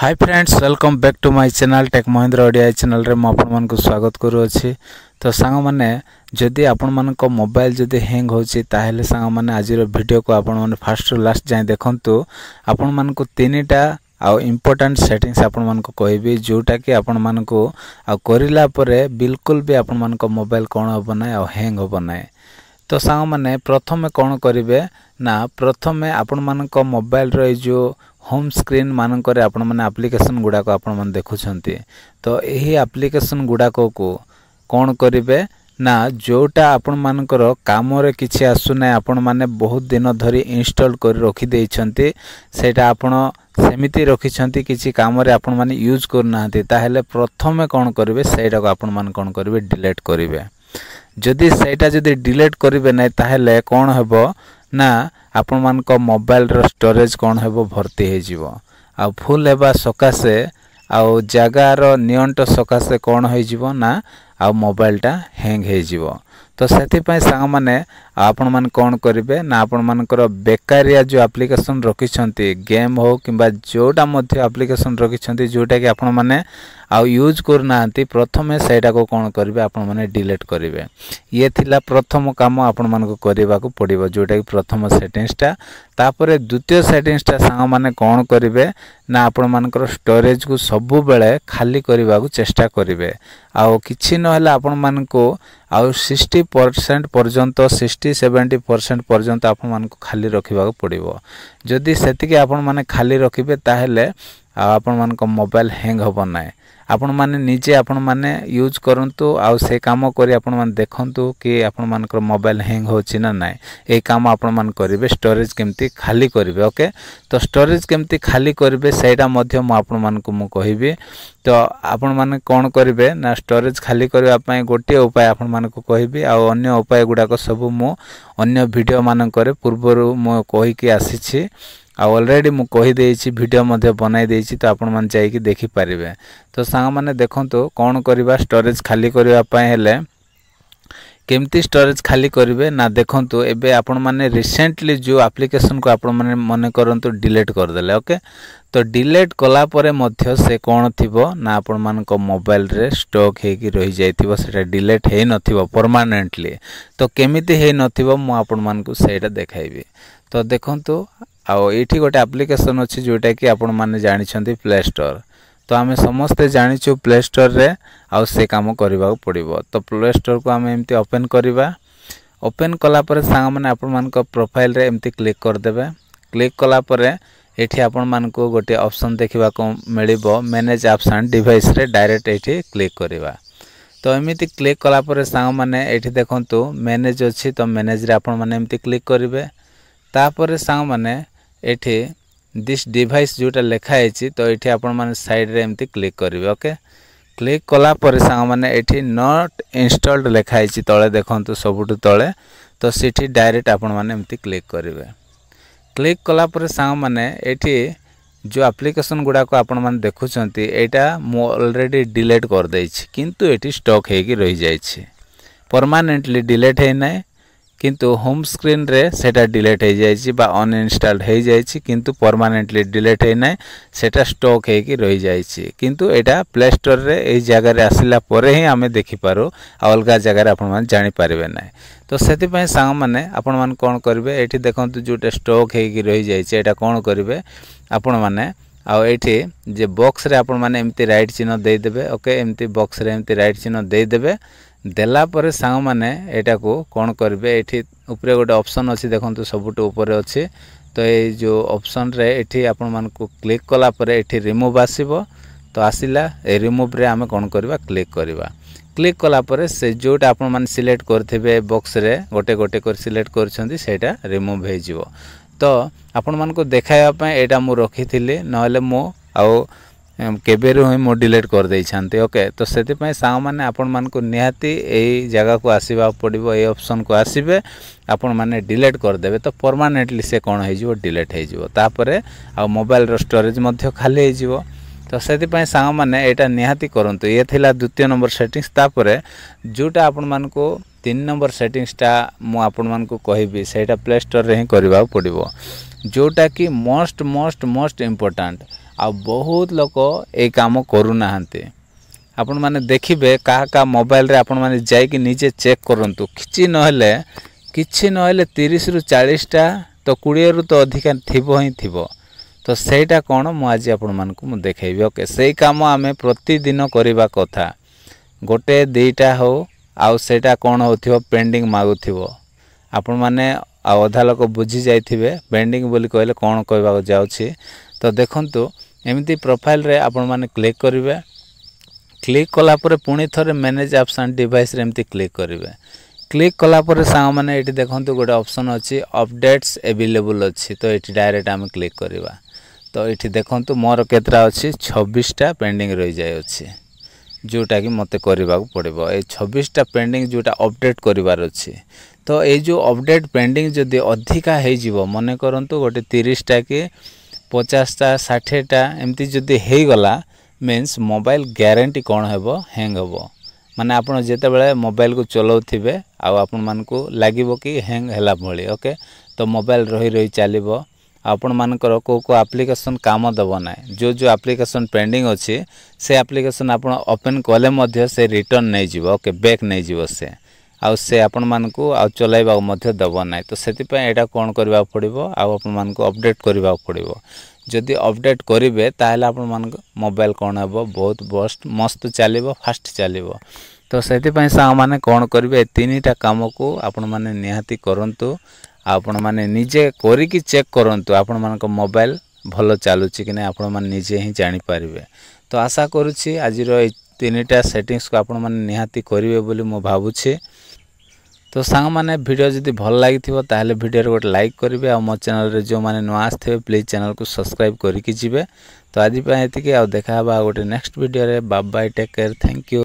high friends welcome back to my channel tech Mahindra Odia ଚ୍ୟାନେଲ୍ରେ ମୁଁ ଆପଣମାନଙ୍କୁ ସ୍ୱାଗତ କରୁଅଛି ତ ସାଙ୍ଗମାନେ ଯଦି ଆପଣମାନଙ୍କ ମୋବାଇଲ ଯଦି ହ୍ୟାଙ୍ଗ୍ ହେଉଛି ତାହେଲେ ସାଙ୍ଗମାନେ ଆଜିର ଭିଡ଼ିଓକୁ ଆପଣମାନେ ଫାର୍ଷ୍ଟରୁ ଲାଷ୍ଟ ଯାଏଁ ଦେଖନ୍ତୁ ଆପଣମାନଙ୍କୁ ତିନିଟା ଆଉ ଇମ୍ପୋର୍ଟାଣ୍ଟ ସେଟିଂସ୍ ଆପଣମାନଙ୍କୁ କହିବି ଯେଉଁଟାକି ଆପଣମାନଙ୍କୁ ଆଉ କରିଲା ପରେ ବିଲକୁଲ ବି ଆପଣମାନଙ୍କ ମୋବାଇଲ କ'ଣ ହେବ ନାହିଁ ଆଉ ହ୍ୟାଙ୍ଗ୍ ହେବ ନାହିଁ ତ ସାଙ୍ଗମାନେ ପ୍ରଥମେ କ'ଣ କରିବେ ନା ପ୍ରଥମେ ଆପଣମାନଙ୍କ ମୋବାଇଲର ଏଇ ଯେଉଁ ହୋମ୍ ସ୍କ୍ରିନ୍ ମାନଙ୍କରେ ଆପଣମାନେ ଆପ୍ଲିକେସନ୍ ଗୁଡ଼ାକ ଆପଣମାନେ ଦେଖୁଛନ୍ତି ତ ଏହି ଆପ୍ଲିକେସନ୍ ଗୁଡ଼ାକକୁ କ'ଣ କରିବେ ନା ଯେଉଁଟା ଆପଣମାନଙ୍କର କାମରେ କିଛି ଆସୁନାହିଁ ଆପଣମାନେ ବହୁତ ଦିନ ଧରି ଇନଷ୍ଟଲ୍ କରି ରଖିଦେଇଛନ୍ତି ସେଇଟା ଆପଣ ସେମିତି ରଖିଛନ୍ତି କିଛି କାମରେ ଆପଣମାନେ ୟୁଜ୍ କରୁନାହାନ୍ତି ତାହେଲେ ପ୍ରଥମେ କ'ଣ କରିବେ ସେଇଟାକୁ ଆପଣମାନେ କ'ଣ କରିବେ ଡିଲେଟ୍ କରିବେ ଯଦି ସେଇଟା ଯଦି ଡିଲେଟ୍ କରିବେ ନାହିଁ ତାହେଲେ କ'ଣ ହେବ ନା ଆପଣମାନଙ୍କ ମୋବାଇଲର ଷ୍ଟୋରେଜ୍ କ'ଣ ହେବ ଭର୍ତ୍ତି ହୋଇଯିବ ଆଉ ଫୁଲ୍ ହେବା ସକାଶେ ଆଉ ଜାଗାର ନିଅଣ୍ଟ ସକାଶେ କ'ଣ ହୋଇଯିବ ନା ଆଉ ମୋବାଇଲଟା ହ୍ୟାଙ୍ଗ୍ ହୋଇଯିବ ତ ସେଥିପାଇଁ ସାଙ୍ଗମାନେ ଆପଣମାନେ କ'ଣ କରିବେ ନା ଆପଣମାନଙ୍କର ବେକାରିଆ ଯେଉଁ ଆପ୍ଲିକେସନ୍ ରଖିଛନ୍ତି ଗେମ୍ ହେଉ କିମ୍ବା ଯେଉଁଟା ମଧ୍ୟ ଆପ୍ଲିକେସନ୍ ରଖିଛନ୍ତି ଯେଉଁଟାକି ଆପଣମାନେ ଆଉ ୟୁଜ୍ କରୁନାହାନ୍ତି ପ୍ରଥମେ ସେଇଟାକୁ କ'ଣ କରିବେ ଆପଣମାନେ ଡିଲିଟ୍ କରିବେ ଇଏ ଥିଲା ପ୍ରଥମ କାମ ଆପଣମାନଙ୍କୁ କରିବାକୁ ପଡ଼ିବ ଯେଉଁଟାକି ପ୍ରଥମ ସେଟିଂସଟା ତାପରେ ଦ୍ୱିତୀୟ ସେଟିଂସଟା ସାଙ୍ଗମାନେ କ'ଣ କରିବେ ନା ଆପଣମାନଙ୍କର ଷ୍ଟୋରେଜ୍କୁ ସବୁବେଳେ ଖାଲି କରିବାକୁ ଚେଷ୍ଟା କରିବେ ଆଉ କିଛି ନହେଲେ ଆପଣମାନଙ୍କୁ ଆଉ ସିକ୍ସଟି ପରସେଣ୍ଟ ପର୍ଯ୍ୟନ୍ତ ସିକ୍ସଟି ସେଭେଣ୍ଟି ପରସେଣ୍ଟ ପର୍ଯ୍ୟନ୍ତ ଆପଣମାନଙ୍କୁ ଖାଲି ରଖିବାକୁ ପଡ଼ିବ ଯଦି ସେତିକି ଆପଣମାନେ ଖାଲି ରଖିବେ ତାହେଲେ ଆଉ ଆପଣମାନଙ୍କ ମୋବାଇଲ୍ ହ୍ୟାଙ୍ଗ୍ ହେବ ନାହିଁ ଆପଣମାନେ ନିଜେ ଆପଣମାନେ ୟୁଜ୍ କରନ୍ତୁ ଆଉ ସେ କାମ କରି ଆପଣମାନେ ଦେଖନ୍ତୁ କି ଆପଣମାନଙ୍କର ମୋବାଇଲ୍ ହ୍ୟାଙ୍ଗ୍ ହେଉଛି ନା ନାହିଁ ଏଇ କାମ ଆପଣମାନେ କରିବେ ଷ୍ଟୋରେଜ୍ କେମିତି ଖାଲି କରିବେ ଓକେ ତ ଷ୍ଟୋରେଜ୍ କେମିତି ଖାଲି କରିବେ ସେଇଟା ମଧ୍ୟ ମୁଁ ଆପଣମାନଙ୍କୁ ମୁଁ କହିବି ତ ଆପଣମାନେ କ'ଣ କରିବେ ନା ଷ୍ଟୋରେଜ୍ ଖାଲି କରିବା ପାଇଁ ଗୋଟିଏ ଉପାୟ ଆପଣମାନଙ୍କୁ କହିବି ଆଉ ଅନ୍ୟ ଉପାୟ ଗୁଡ଼ାକ ସବୁ ମୁଁ ଅନ୍ୟ ଭିଡ଼ିଓମାନଙ୍କରେ ପୂର୍ବରୁ ମୁଁ କହିକି ଆସିଛି অলরেডি ম কই দেছি ভিডিও মধ্যে বানাই দেছি তো আপন মান চাই কি দেখি পারিবে তো সামানে দেখো তো কোন করিবা স্টোরেজ খালি করিবা পায় হেলে কিমতি স্টোরেজ খালি করিবে না দেখো তো এবে আপন মানে রিসেন্টলি জো অ্যাপ্লিকেশন কো আপন মানে মনে করন্ত ডিলিট কর দেলে ওকে তো ডিলিট কোলা পরে মধ্যে সে কোন থিব না আপন মান কো মোবাইল রে স্টক হে কি রই যাইতিব সেটা ডিলিট হে নথিব পার্মানেন্টলি তো কেমতি হে নথিব ম আপন মান কো সেটা দেখাইবে তো দেখো তো ଆଉ ଏଇଠି ଗୋଟେ ଆପ୍ଲିକେସନ୍ ଅଛି ଯେଉଁଟାକି ଆପଣମାନେ ଜାଣିଛନ୍ତି ପ୍ଲେ ଷ୍ଟୋର୍ ତ ଆମେ ସମସ୍ତେ ଜାଣିଛୁ ପ୍ଲେ ଷ୍ଟୋର୍ରେ ଆଉ ସେ କାମ କରିବାକୁ ପଡ଼ିବ ତ ପ୍ଲେ ଷ୍ଟୋର୍କୁ ଆମେ ଏମିତି ଓପେନ୍ କରିବା ଓପେନ୍ କଲାପରେ ସାଙ୍ଗମାନେ ଆପଣମାନଙ୍କ ପ୍ରୋଫାଇଲ୍ରେ ଏମିତି କ୍ଲିକ୍ କରିଦେବେ କ୍ଲିକ୍ କଲାପରେ ପରେ ଏଠି ଆପଣମାନଙ୍କୁ ଗୋଟିଏ ଅପସନ୍ ଦେଖିବାକୁ ମିଳିବ ମ୍ୟାନେଜ୍ ଆପ୍ସ ଆଣ୍ଡ ଡିଭାଇସ୍ରେ ଡାଇରେକ୍ଟ ଏଇଠି କ୍ଲିକ୍ କରିବା ତ ଏମିତି କ୍ଲିକ୍ କଲାପରେ ସାଙ୍ଗମାନେ ଏଠି ଦେଖନ୍ତୁ ମ୍ୟାନେଜ୍ ଅଛି ତ ମ୍ୟାନେଜ୍ରେ ଆପଣମାନେ ଏମିତି କ୍ଲିକ୍ କରିବେ ତାପରେ ସାଙ୍ଗମାନେ ଏଠି ଦିସ୍ ଡିଭାଇସ୍ ଯେଉଁଟା ଲେଖା ହେଇଛି ତ ଏଠି ଆପଣମାନେ ସାଇଡ଼୍ରେ ଏମିତି କ୍ଲିକ୍ କରିବେ ଓକେ କ୍ଲିକ୍ କଲା ପରେ ସାଙ୍ଗମାନେ ଏଠି ନଟ୍ ଇନଷ୍ଟଲ୍ଡ ଲେଖା ହେଇଛି ତଳେ ଦେଖନ୍ତୁ ସବୁଠୁ ତଳେ ତ ସେଠି ଡାଇରେକ୍ଟ ଆପଣମାନେ ଏମିତି କ୍ଲିକ୍ କରିବେ କ୍ଲିକ୍ କଲା ପରେ ସାଙ୍ଗମାନେ ଏଠି ଯେଉଁ ଆପ୍ଲିକେସନ୍ ଗୁଡ଼ାକ ଆପଣମାନେ ଦେଖୁଛନ୍ତି ଏଇଟା ମୁଁ ଅଲରେଡ଼ି ଡିଲେଟ୍ କରିଦେଇଛି କିନ୍ତୁ ଏଠି ଷ୍ଟକ୍ ହେଇକି ରହିଯାଇଛି ପରମାନେଣ୍ଟଲି ଡିଲେଟ୍ ହେଇନାହିଁ কিন্তু হোম স্ক্রিন্রে সেটা ডিলেট হয়েযাই বা অনইনস্টলড হয়েযাই কিন্তু পরমানেন্টলি ডিলেট হয়ে না সেটা স্টক হয়েকি রয়েযাই কিন্তু এটা প্লে স্টোরে এই জায়গায় আসলা পরে হি আমি দেখিপারু অলগা জায়গায় আপনার জাঁপারে না তো সেপা সাং মানে আপনার কম করবে এটি দেখুন যেটা স্টক হয়েকি রয়েযাই এটা কম করবে আপন মানে ଆଉ ଏଇଠି ଯେ ବକ୍ସରେ ଆପଣମାନେ ଏମିତି ରାଇଟ୍ ଚିହ୍ନ ଦେଇଦେବେ ଓକେ ଏମିତି ବକ୍ସରେ ଏମିତି ରାଇଟ୍ ଚିହ୍ନ ଦେଇଦେବେ ଦେଲାପରେ ସାଙ୍ଗମାନେ ଏଇଟାକୁ କ'ଣ କରିବେ ଏଠି ଉପରେ ଗୋଟେ ଅପସନ୍ ଅଛି ଦେଖନ୍ତୁ ସବୁଠୁ ଉପରେ ଅଛି ତ ଏଇ ଯେଉଁ ଅପସନ୍ରେ ଏଠି ଆପଣମାନଙ୍କୁ କ୍ଲିକ୍ କଲାପରେ ଏଠି ରିମୁଭ୍ ଆସିବ ତ ଆସିଲା ଏ ରିମୁଭ୍ରେ ଆମେ କ'ଣ କରିବା କ୍ଲିକ୍ କରିବା କ୍ଲିକ୍ କଲାପରେ ସେ ଯେଉଁଟା ଆପଣମାନେ ସିଲେକ୍ଟ କରିଥିବେ ବକ୍ସରେ ଗୋଟେ ଗୋଟେ କରି ସିଲେକ୍ଟ କରିଛନ୍ତି ସେଇଟା ରିମୁଭ୍ ହୋଇଯିବ ତ ଆପଣମାନଙ୍କୁ ଦେଖାଇବା ପାଇଁ ଏଇଟା ମୁଁ ରଖିଥିଲି ନହେଲେ ମୁଁ ଆଉ କେବେରୁ ହିଁ ମୁଁ ଡିଲିଟ୍ କରିଦେଇଛନ୍ତି ଓକେ ତ ସେଥିପାଇଁ ସାଙ୍ଗମାନେ ଆପଣମାନଙ୍କୁ ନିହାତି ଏଇ ଜାଗାକୁ ଆସିବାକୁ ପଡ଼ିବ ଏଇ ଅପସନ୍କୁ ଆସିବେ ଆପଣମାନେ ଡିଲିଟ୍ କରିଦେବେ ତ ପରମାନେଣ୍ଟଲି ସେ କ'ଣ ହେଇଯିବ ଡିଲିଟ୍ ହେଇଯିବ ତାପରେ ଆଉ ମୋବାଇଲର ଷ୍ଟୋରେଜ୍ ମଧ୍ୟ ଖାଲି ହେଇଯିବ ତ ସେଥିପାଇଁ ସାଙ୍ଗମାନେ ଏଇଟା ନିହାତି କରନ୍ତୁ ଇଏ ଥିଲା ଦ୍ୱିତୀୟ ନମ୍ବର ସେଟିଂସ୍ ତାପରେ ଯେଉଁଟା ଆପଣମାନଙ୍କୁ ତିନି ନମ୍ବର ସେଟିଂସଟା ମୁଁ ଆପଣମାନଙ୍କୁ କହିବି ସେଇଟା ପ୍ଲେ ଷ୍ଟୋର୍ରେ ହିଁ କରିବାକୁ ପଡ଼ିବ ଯେଉଁଟାକି ମୋଷ୍ଟ ମୋଷ୍ଟ ମୋଷ୍ଟ ଇମ୍ପୋର୍ଟାଣ୍ଟ ଆଉ ବହୁତ ଲୋକ ଏଇ କାମ କରୁନାହାନ୍ତି ଆପଣମାନେ ଦେଖିବେ କାହା କାହା ମୋବାଇଲରେ ଆପଣମାନେ ଯାଇକି ନିଜେ ଚେକ୍ କରନ୍ତୁ କିଛି ନହେଲେ କିଛି ନହେଲେ ତିରିଶରୁ ଚାଳିଶଟା ତ କୋଡ଼ିଏରୁ ତ ଅଧିକା ଥିବ ହିଁ ଥିବ ତ ସେଇଟା କ'ଣ ମୁଁ ଆଜି ଆପଣମାନଙ୍କୁ ମୁଁ ଦେଖାଇବି ଓକେ ସେଇ କାମ ଆମେ ପ୍ରତିଦିନ କରିବା କଥା ଗୋଟେ ଦୁଇଟା ହଉ ଆଉ ସେଇଟା କ'ଣ ହେଉଥିବ ପେଣ୍ଡିଂ ମାଗୁଥିବ ଆପଣମାନେ ଆଉ ଅଧା ଲୋକ ବୁଝିଯାଇଥିବେ ଯାଇଥିବେ ପେଣ୍ଡିଂ ବୋଲି କହିଲେ କ'ଣ କହିବାକୁ ଯାଉଛି ତ ଦେଖନ୍ତୁ ଏମିତି ପ୍ରୋଫାଇଲ୍ରେ ଆପଣମାନେ କ୍ଲିକ୍ କରିବେ କ୍ଲିକ୍ କଲାପରେ ପୁଣି ଥରେ ମ୍ୟାନେଜ୍ ଆପ୍ସ ଆଣ୍ଡ ଡିଭାଇସ୍ରେ ଏମିତି କ୍ଲିକ୍ କରିବେ କ୍ଲିକ୍ କଲାପରେ ସାଙ୍ଗମାନେ ଏଠି ଦେଖନ୍ତୁ ଗୋଟେ ଅପସନ୍ ଅଛି ଅପଡେଟ୍ସ ଏଭେଲେବୁଲ୍ ଅଛି ତ ଏଠି ଡାଇରେକ୍ଟ ଆମେ କ୍ଲିକ୍ କରିବା ତ ଏଠି ଦେଖନ୍ତୁ ମୋର କେତେଟା ଅଛି ଛବିଶଟା ପେଣ୍ଡିଂ ରହିଯାଇଅଛି ଯେଉଁଟାକି ମୋତେ କରିବାକୁ ପଡ଼ିବ ଏଇ ଛବିଶଟା ପେଣ୍ଡିଂ ଯେଉଁଟା ଅପଡ଼େଟ୍ କରିବାର ଅଛି ତ ଏଇ ଯେଉଁ ଅପଡ଼େଟ୍ ପେଣ୍ଡିଂ ଯଦି ଅଧିକା ହେଇଯିବ ମନେ କରନ୍ତୁ ଗୋଟେ ତିରିଶଟା କି पचासटा षाठीटा एमती जो होगला मीनस मोबाइल ग्यारंटी कौन है हैंग हम माने आपड़ जिते मोबाइल को चलाउे आपण मानक लगे कि हैंग हैला है ओके तो मोबाइल रही रही चलो आपण मानकर को को आप्लिकेसन काम दब ना जो जो आप्लिकेसन पेंडिंग अच्छे से आप्लिकेसन आपन कले से रिटर्न नहीं जीव ओके बैक नहीं जीव से ଆଉ ସେ ଆପଣମାନଙ୍କୁ ଆଉ ଚଲାଇବାକୁ ମଧ୍ୟ ଦେବ ନାହିଁ ତ ସେଥିପାଇଁ ଏଇଟା କ'ଣ କରିବାକୁ ପଡ଼ିବ ଆଉ ଆପଣମାନଙ୍କୁ ଅପଡ଼େଟ୍ କରିବାକୁ ପଡ଼ିବ ଯଦି ଅପଡ଼େଟ୍ କରିବେ ତାହେଲେ ଆପଣମାନଙ୍କ ମୋବାଇଲ୍ କ'ଣ ହେବ ବହୁତ ବଷ୍ଟ ମସ୍ତ ଚାଲିବ ଫାଷ୍ଟ ଚାଲିବ ତ ସେଥିପାଇଁ ସାଙ୍ଗମାନେ କ'ଣ କରିବେ ଏ ତିନିଟା କାମକୁ ଆପଣମାନେ ନିହାତି କରନ୍ତୁ ଆପଣମାନେ ନିଜେ କରିକି ଚେକ୍ କରନ୍ତୁ ଆପଣମାନଙ୍କ ମୋବାଇଲ୍ ଭଲ ଚାଲୁଛି କି ନାହିଁ ଆପଣମାନେ ନିଜେ ହିଁ ଜାଣିପାରିବେ ତ ଆଶା କରୁଛି ଆଜିର ଏଇ ତିନିଟା ସେଟିଂସକୁ ଆପଣମାନେ ନିହାତି କରିବେ ବୋଲି ମୁଁ ଭାବୁଛି তো ସାଙ୍ଗମାନେ ଭିଡ଼ିଓ ଯଦି ଭଲ ଲାଗିଥିବ ତାହେଲେ ଭିଡ଼ିଓରେ ଗୋଟେ ଲାଇକ୍ କରିବେ ଆଉ ମୋ ଚ୍ୟାନେଲରେ ଯେଉଁମାନେ ନୂଆ ଆସିଥିବେ ପ୍ଲିଜ୍ ଚ୍ୟାନେଲକୁ ସବସ୍କ୍ରାଇବ୍ କରିକି ଯିବେ ତ ଆଜି ପାଇଁ ଏତିକି ଆଉ ଦେଖା ହେବ ଆଉ ଗୋଟେ ନେକ୍ସଟ ଭିଡ଼ିଓରେ Babai tech care thank you